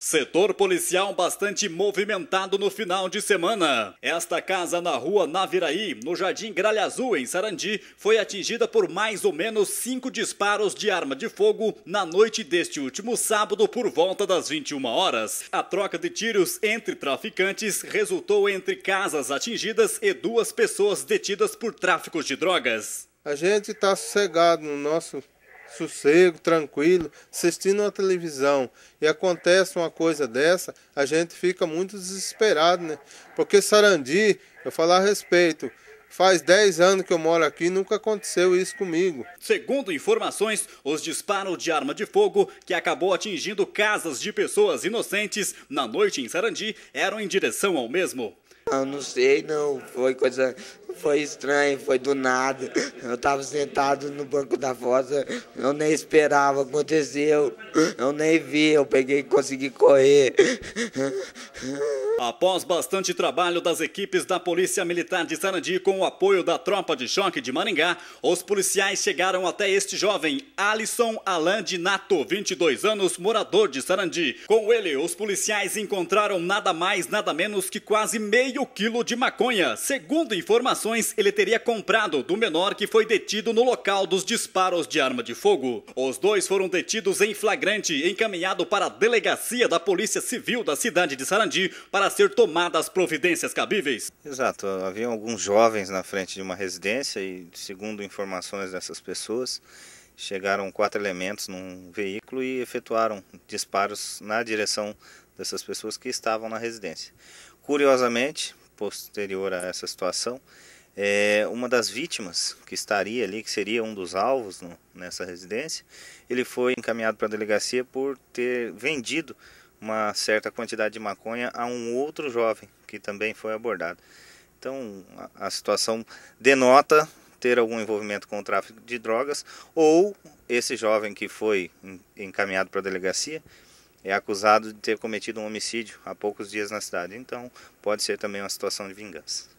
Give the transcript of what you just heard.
Setor policial bastante movimentado no final de semana. Esta casa na rua Naviraí, no Jardim Gralha Azul, em Sarandi, foi atingida por mais ou menos cinco disparos de arma de fogo na noite deste último sábado por volta das 21 horas. A troca de tiros entre traficantes resultou entre casas atingidas e duas pessoas detidas por tráfico de drogas. A gente está sossegado no nosso sossego, tranquilo, assistindo uma televisão e acontece uma coisa dessa, a gente fica muito desesperado, né? Porque Sarandi, eu falar a respeito, Faz 10 anos que eu moro aqui e nunca aconteceu isso comigo. Segundo informações, os disparos de arma de fogo que acabou atingindo casas de pessoas inocentes na noite em Sarandi eram em direção ao mesmo. Eu não sei, não. Foi coisa. Foi estranho, foi do nada. Eu estava sentado no banco da fossa, eu nem esperava, aconteceu. Eu nem vi, eu peguei e consegui correr. Após bastante trabalho das equipes da Polícia Militar de Sarandi com o apoio da Tropa de Choque de Maringá, os policiais chegaram até este jovem, Alisson Alain de Nato, 22 anos, morador de Sarandi. Com ele, os policiais encontraram nada mais, nada menos que quase meio quilo de maconha. Segundo informações, ele teria comprado do menor que foi detido no local dos disparos de arma de fogo. Os dois foram detidos em flagrante, encaminhado para a delegacia da Polícia Civil da cidade de Sarandi para ser tomadas as providências cabíveis. Exato, havia alguns jovens na frente de uma residência e, segundo informações dessas pessoas, chegaram quatro elementos num veículo e efetuaram disparos na direção dessas pessoas que estavam na residência. Curiosamente, posterior a essa situação, é, uma das vítimas que estaria ali, que seria um dos alvos no, nessa residência, ele foi encaminhado para a delegacia por ter vendido uma certa quantidade de maconha a um outro jovem que também foi abordado. Então a, a situação denota ter algum envolvimento com o tráfico de drogas ou esse jovem que foi encaminhado para a delegacia é acusado de ter cometido um homicídio há poucos dias na cidade. Então pode ser também uma situação de vingança.